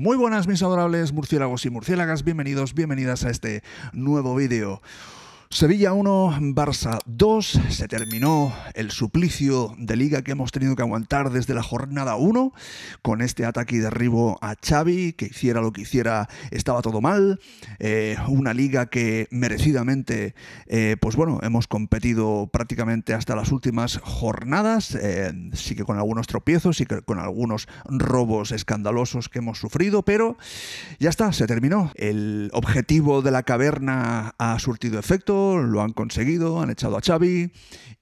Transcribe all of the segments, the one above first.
Muy buenas mis adorables murciélagos y murciélagas, bienvenidos, bienvenidas a este nuevo vídeo. Sevilla 1, Barça 2, se terminó el suplicio de liga que hemos tenido que aguantar desde la jornada 1, con este ataque y derribo a Xavi, que hiciera lo que hiciera estaba todo mal, eh, una liga que merecidamente, eh, pues bueno, hemos competido prácticamente hasta las últimas jornadas, eh, sí que con algunos tropiezos, y que con algunos robos escandalosos que hemos sufrido, pero ya está, se terminó. El objetivo de la caverna ha surtido efecto, lo han conseguido, han echado a Xavi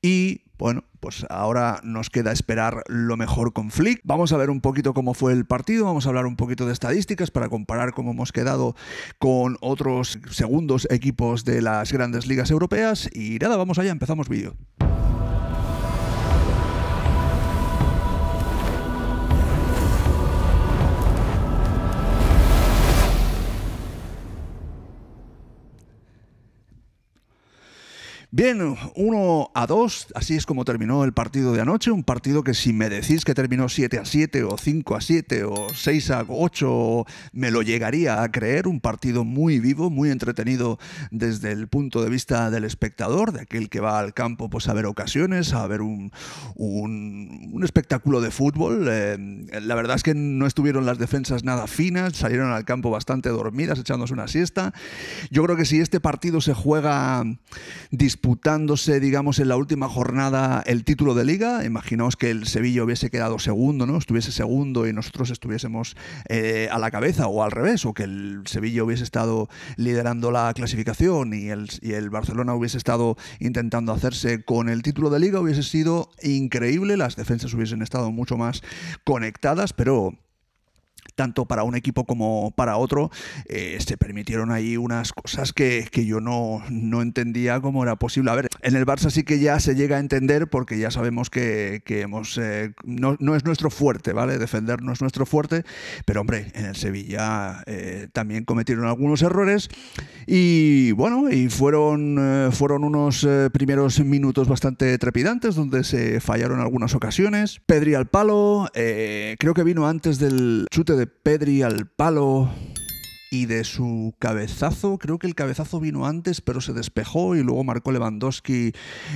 y bueno, pues ahora nos queda esperar lo mejor con Flick. Vamos a ver un poquito cómo fue el partido, vamos a hablar un poquito de estadísticas para comparar cómo hemos quedado con otros segundos equipos de las grandes ligas europeas y nada, vamos allá, empezamos vídeo. Bien, 1 a 2, así es como terminó el partido de anoche, un partido que si me decís que terminó 7 a 7 o 5 a 7 o 6 a 8, me lo llegaría a creer, un partido muy vivo, muy entretenido desde el punto de vista del espectador, de aquel que va al campo pues a ver ocasiones, a ver un, un, espectáculo de fútbol. Eh, la verdad es que no estuvieron las defensas nada finas, salieron al campo bastante dormidas, echándose una siesta. Yo creo que si este partido se juega disputándose, digamos, en la última jornada el título de liga. Imaginaos que el Sevilla hubiese quedado segundo, ¿no? Estuviese segundo y nosotros estuviésemos eh, a la cabeza o al revés, o que el Sevilla hubiese estado liderando la clasificación y el, y el Barcelona hubiese estado intentando hacerse con el título de liga, hubiese sido increíble, las defensas hubiesen estado mucho más conectadas, pero tanto para un equipo como para otro, eh, se permitieron ahí unas cosas que, que yo no, no, entendía cómo era posible. A ver, en el Barça sí que ya se llega a entender porque ya sabemos que, que hemos, eh, no, no, es nuestro fuerte, ¿vale? Defender no es nuestro fuerte, pero hombre, en el Sevilla eh, también cometieron algunos errores y bueno, y fueron, fueron unos primeros minutos bastante trepidantes donde se fallaron algunas ocasiones. Pedri al palo, creo que vino antes del chute de Pedri al palo y de su cabezazo, creo que el cabezazo vino antes, pero se despejó y luego marcó Lewandowski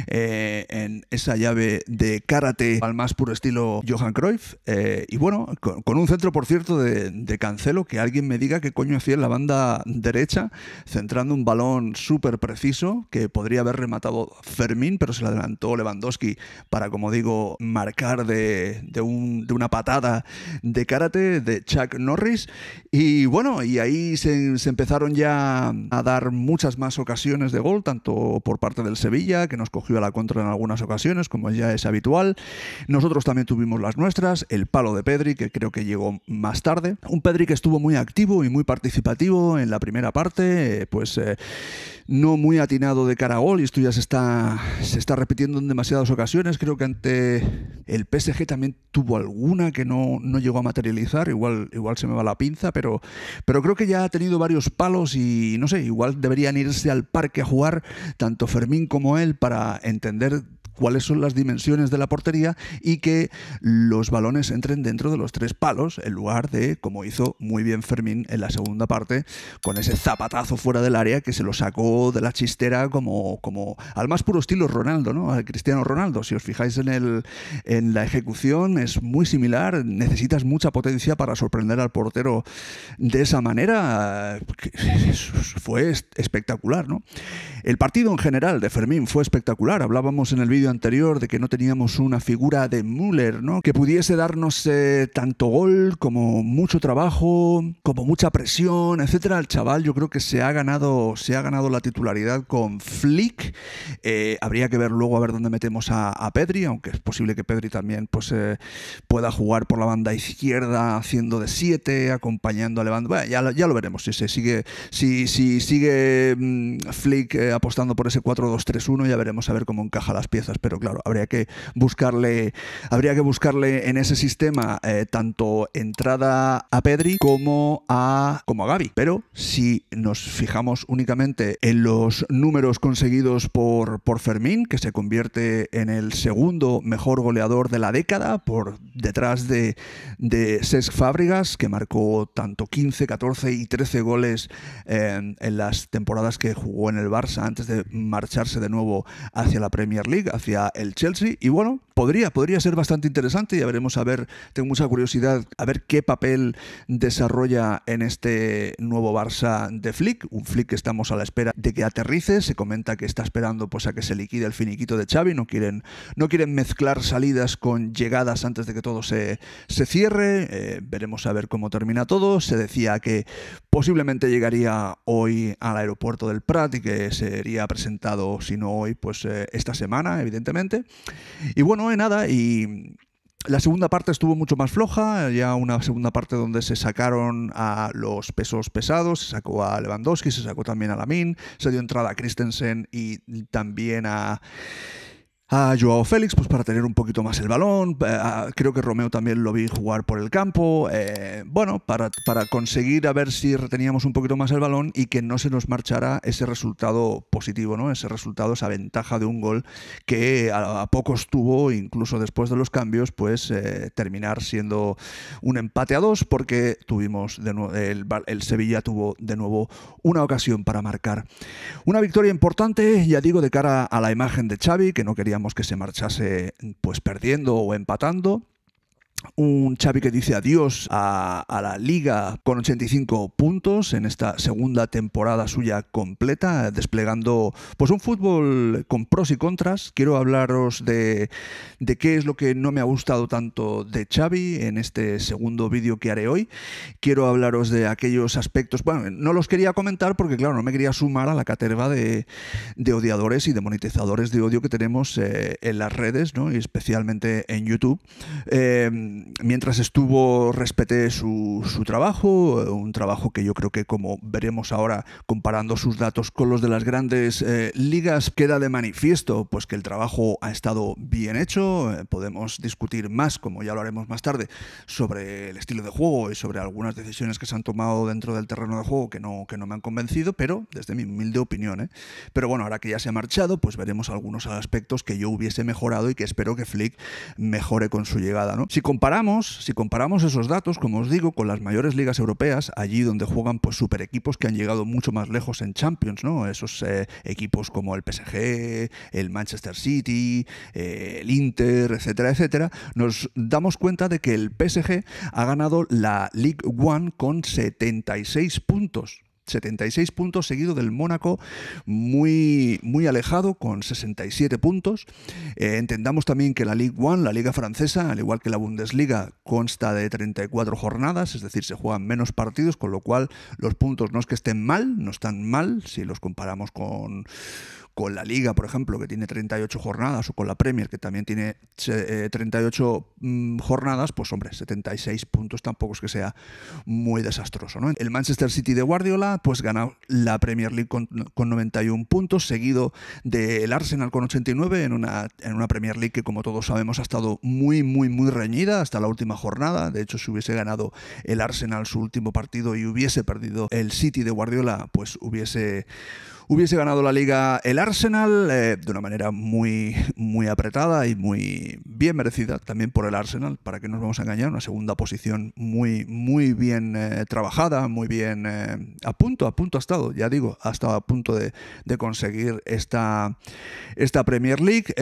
eh, en esa llave de karate al más puro estilo Johan Cruyff. Eh, y bueno, con, un centro, por cierto, de, Cancelo, que alguien me diga qué coño hacía en la banda derecha, centrando un balón súper preciso que podría haber rematado Fermín, pero se le adelantó Lewandowski para, como digo, marcar de, de una patada de karate de Chuck Norris. Y bueno, y ahí se, empezaron ya a dar muchas más ocasiones de gol, tanto por parte del Sevilla, que nos cogió a la contra en algunas ocasiones, como ya es habitual. Nosotros también tuvimos las nuestras, el palo de Pedri, que creo que llegó más tarde. Un Pedri que estuvo muy activo y muy participativo en la primera parte, eh, pues eh, no muy atinado de cara a gol, y esto ya se está, se está repitiendo en demasiadas ocasiones. Creo que ante el PSG también tuvo alguna que no, no llegó a materializar, igual, igual se me va la pinza, pero, pero creo que ya ha tenido varios palos y no sé, igual deberían irse al parque a jugar tanto Fermín como él para entender cuáles son las dimensiones de la portería y que los balones entren dentro de los tres palos en lugar de, como hizo muy bien Fermín en la segunda parte, con ese zapatazo fuera del área que se lo sacó de la chistera como, como al más puro estilo Ronaldo, ¿no? Al Cristiano Ronaldo. Si os fijáis en, el, en la ejecución es muy similar, necesitas mucha potencia para sorprender al portero de esa manera. Fue espectacular, ¿no? El partido en general de Fermín fue espectacular. Hablábamos en el vídeo anterior de que no teníamos una figura de Müller, ¿no? Que pudiese darnos eh, tanto gol como mucho trabajo, como mucha presión, etcétera. El chaval yo creo que se ha ganado, se ha ganado la titularidad con Flick. Eh, habría que ver luego a ver dónde metemos a, Pedri, aunque es posible que Pedri también pues, eh, pueda jugar por la banda izquierda haciendo de 7, acompañando a Lewandowski. Bueno, ya, lo veremos si se sigue, si, si sigue mm, Flick apostando por ese 4-2-3-1, ya veremos a ver cómo encaja las piezas pero claro, habría que buscarle, habría que buscarle en ese sistema eh, tanto entrada a Pedri como a, como a Gaby. Pero si nos fijamos únicamente en los números conseguidos por, por Fermín, que se convierte en el segundo mejor goleador de la década, por detrás de, de fábricas, que marcó tanto 15, 14 y 13 goles eh, en las temporadas que jugó en el Barça antes de marcharse de nuevo hacia la Premier League, hacia el Chelsea. Y bueno, podría, podría ser bastante interesante. Ya veremos a ver, tengo mucha curiosidad a ver qué papel desarrolla en este nuevo Barça de Flick. Un Flick que estamos a la espera de que aterrice. Se comenta que está esperando pues, a que se liquide el finiquito de Xavi. No quieren, no quieren mezclar salidas con llegadas antes de que todo se, cierre. Eh, veremos a ver cómo termina todo. Se decía que posiblemente llegaría hoy al aeropuerto del Prat y que sería presentado, si no hoy, pues eh, esta semana, evidentemente. Y bueno, no hay nada y la segunda parte estuvo mucho más floja, ya una segunda parte donde se sacaron a los pesos pesados, se sacó a Lewandowski, se sacó también a Lamin, se dio entrada a Christensen y también a a Joao Félix pues para tener un poquito más el balón. Eh, ah, creo que Romeo también lo vi jugar por el campo. Eh, bueno, para, conseguir a ver si reteníamos un poquito más el balón y que no se nos marchara ese resultado positivo, ¿no? Ese resultado, esa ventaja de un gol que a, pocos tuvo, incluso después de los cambios, pues eh, terminar siendo un empate a dos, porque tuvimos de el, el Sevilla tuvo de nuevo una ocasión para marcar. Una victoria importante, ya digo, de cara a la imagen de Xavi, que no queríamos que se marchase pues perdiendo o empatando un Xavi que dice adiós a, la liga con 85 puntos en esta segunda temporada suya completa, desplegando pues un fútbol con pros y contras. Quiero hablaros de, de qué es lo que no me ha gustado tanto de Xavi en este segundo vídeo que haré hoy. Quiero hablaros de aquellos aspectos, bueno, no los quería comentar porque claro, no me quería sumar a la caterva de, odiadores y de monetizadores de odio que tenemos eh, en las redes, ¿no? y especialmente en YouTube. Eh, Em, mientras estuvo respeté su, trabajo, eh, un trabajo que yo creo que como veremos ahora comparando sus datos con los de las grandes eh, ligas, queda de manifiesto pues que el trabajo ha estado bien hecho, eh, podemos discutir más, como ya lo haremos más tarde, sobre el estilo de juego y sobre algunas decisiones que se han tomado dentro del terreno de juego que no, que no me han convencido, pero desde mi humilde opinión. Pero bueno, ahora que ya se ha marchado, pues veremos algunos aspectos que yo hubiese mejorado y que espero que Flick mejore con su llegada. ¿no? comparamos, si comparamos esos datos, como os digo, con las mayores ligas europeas, allí donde juegan pues super equipos que han llegado mucho más lejos en Champions, ¿no? Esos eh, equipos como el PSG, el Manchester City, eh, el Inter, etcétera, etcétera, nos damos cuenta de que el PSG ha ganado la League One con 76 puntos. 76 puntos, seguido del Mónaco muy, muy alejado con 67 puntos. Eh, entendamos también que la Ligue 1, la liga francesa, al igual que la Bundesliga, consta de 34 jornadas, es decir, se juegan menos partidos, con lo cual los puntos no es que estén mal, no están mal si los comparamos con con la Liga, por ejemplo, que tiene 38 jornadas, o con la Premier, que también tiene 38 eh, mm, jornadas, pues hombre, 76 puntos tampoco es que sea muy desastroso. ¿no? El Manchester City de Guardiola, pues gana la Premier League con, 91 puntos, seguido del Arsenal con 89 en una, en una Premier League que, como todos sabemos, ha estado muy, muy, muy reñida hasta la última jornada. De hecho, si hubiese ganado el Arsenal su último partido y hubiese perdido el City de Guardiola, pues hubiese Hubiese ganado la liga el Arsenal eh, de una manera muy, muy apretada y muy bien merecida también por el Arsenal, para que nos vamos a engañar, una segunda posición muy, muy bien eh, trabajada, muy bien eh, a punto, a punto ha estado, ya digo, ha estado a punto de, conseguir esta, esta Premier League.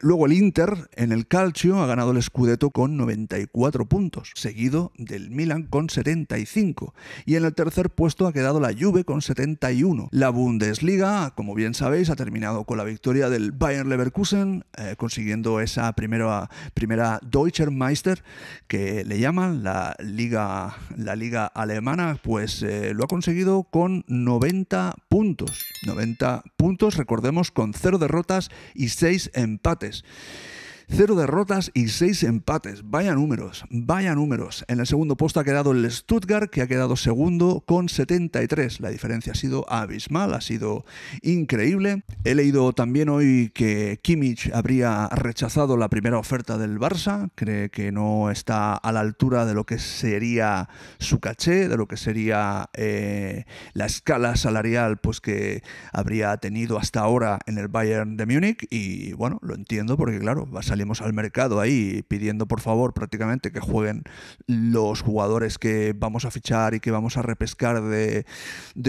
luego el Inter en el Calcio ha ganado el Scudetto con 94 puntos, seguido del Milan con 75. Y en el tercer puesto ha quedado la Juve con 71. La Bundesliga Liga, como bien sabéis, ha terminado con la victoria del Bayern Leverkusen, eh, consiguiendo esa primera, primera Deutscher Meister que le llaman la liga, la liga alemana, pues eh, lo ha conseguido con 90 puntos. 90 puntos, recordemos, con cero derrotas y seis empates. Cero derrotas y seis empates. Vaya números, vaya números. En el segundo puesto ha quedado el Stuttgart, que ha quedado segundo con 73. La diferencia ha sido abismal, ha sido increíble. He leído también hoy que Kimmich habría rechazado la primera oferta del Barça. Cree que no está a la altura de lo que sería su caché, de lo que sería eh, la escala salarial pues, que habría tenido hasta ahora en el Bayern de Múnich. Y bueno, lo entiendo porque, claro, va a salimos al mercado ahí pidiendo por favor prácticamente que jueguen los jugadores que vamos a fichar y que vamos a repescar de,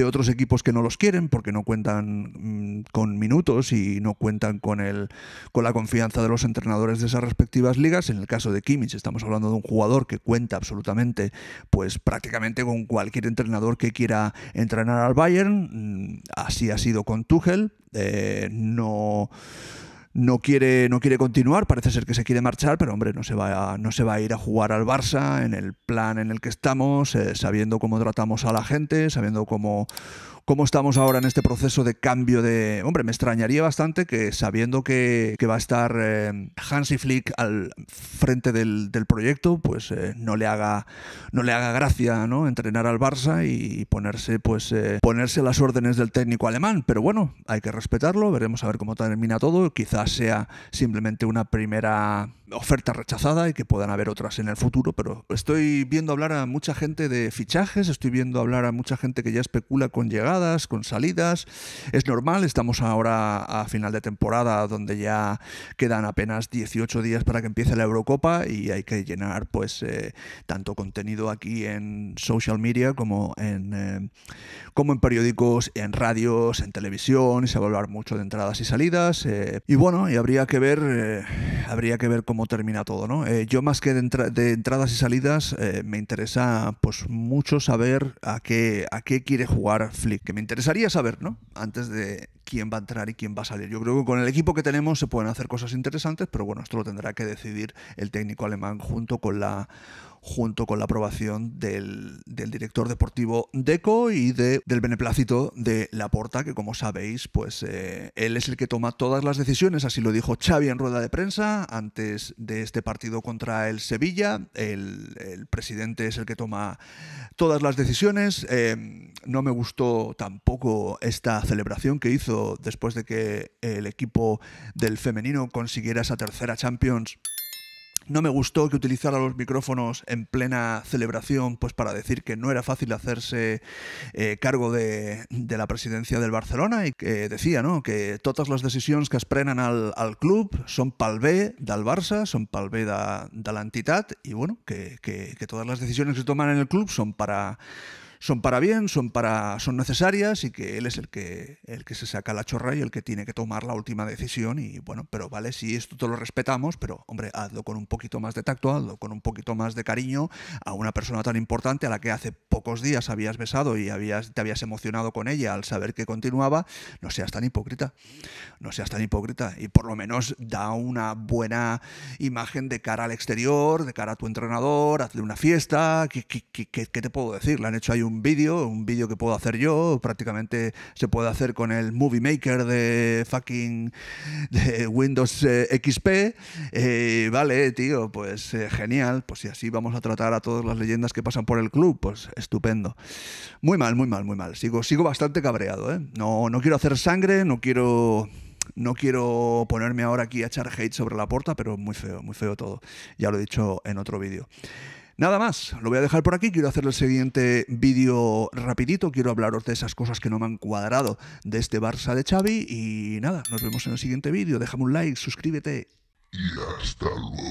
otros equipos que no los quieren porque no cuentan mm, con minutos y no cuentan con, el, con la confianza de los entrenadores de esas respectivas ligas. En el caso de Kimmich estamos hablando de un jugador que cuenta absolutamente, pues prácticamente con cualquier entrenador que quiera entrenar al Bayern. Mm, así ha sido con Tuchel. Eh, no no quiere, no quiere continuar, parece ser que se quiere marchar, pero hombre, no se va a, no se va a ir a jugar al Barça en el plan en el que estamos, eh, sabiendo cómo tratamos a la gente, sabiendo cómo, cómo estamos ahora en este proceso de cambio de... Hombre, me extrañaría bastante que sabiendo que, va a estar eh, Hansi Flick al frente del, proyecto, pues eh, no, le haga, no le haga gracia ¿no? entrenar al Barça y ponerse, pues, eh, ponerse las órdenes del técnico alemán. Pero bueno, hay que respetarlo, veremos a ver cómo termina todo. Quizás sea simplemente una primera oferta rechazada y que puedan haber otras en el futuro, pero estoy viendo hablar a mucha gente de fichajes, estoy viendo hablar a mucha gente que ya especula con llegar, con salidas. Es normal, estamos ahora a final de temporada donde ya quedan apenas 18 días para que empiece la Eurocopa y hay que llenar pues eh, tanto contenido aquí en social media como en, eh, como en periódicos, en radios, en televisión y se va a hablar mucho de entradas y salidas. Eh, y bueno, habría que ver, habría que ver cómo termina todo, yo más que de, entradas y salidas me interesa pues mucho saber a qué, a qué quiere jugar Flick que me interesaría saber, ¿no? Antes de quién va a entrar y quién va a salir. Yo creo que con el equipo que tenemos se pueden hacer cosas interesantes, pero bueno, esto lo tendrá que decidir el técnico alemán junto con la junto con la aprobación del, director deportivo Deco y del beneplácito de Laporta, que como sabéis, pues eh, él es el que toma todas las decisiones, así lo dijo Xavi en rueda de prensa antes de este partido contra el Sevilla, el, el presidente es el que toma todas las decisiones. Eh, no me gustó tampoco esta celebración que hizo después de que el equipo del femenino consiguiera esa tercera Champions no me gustó que utilizara los micrófonos en plena celebración, pues para decir que no era fácil hacerse eh, cargo de, la presidencia del Barcelona y que decía, ¿no? Que todas las decisiones que asprenan al, al club son el B del Barça, son para el de, de entidad y bueno, que, todas las decisiones que se toman en el club son para son para bien, son, para, son necesarias y que él es el que, el que se saca la chorra y el que tiene que tomar la última decisión. Y bueno, pero vale, si esto te lo respetamos, pero hombre, hazlo con un poquito más de tacto, hazlo con un poquito más de cariño a una persona tan importante a la que hace pocos días habías besado y habías, te habías emocionado con ella al saber que continuaba, no seas tan hipócrita, no seas tan hipócrita y por lo menos da una buena imagen de cara al exterior, de cara a tu entrenador, hazle una fiesta, ¿qué, qué te puedo decir? Le han hecho ahí un vídeo, un vídeo que puedo hacer yo, prácticamente se puede hacer con el Movie Maker de fucking de Windows eh, XP. Eh, vale, tío, pues eh, genial, pues si así vamos a tratar a todas las leyendas que pasan por el club, pues estupendo. Muy mal, muy mal, muy mal. Sigo, sigo bastante cabreado, No, no quiero hacer sangre, no quiero no quiero ponerme ahora aquí a echar hate sobre la puerta, pero muy feo, muy feo todo. Ya lo he dicho en otro vídeo. Nada más, lo voy a dejar por aquí. Quiero hacer el siguiente vídeo rapidito. Quiero hablaros de esas cosas que no me han cuadrado de este Barça de Xavi. Y nada, nos vemos en el siguiente vídeo. Déjame un like, suscríbete. Y hasta luego.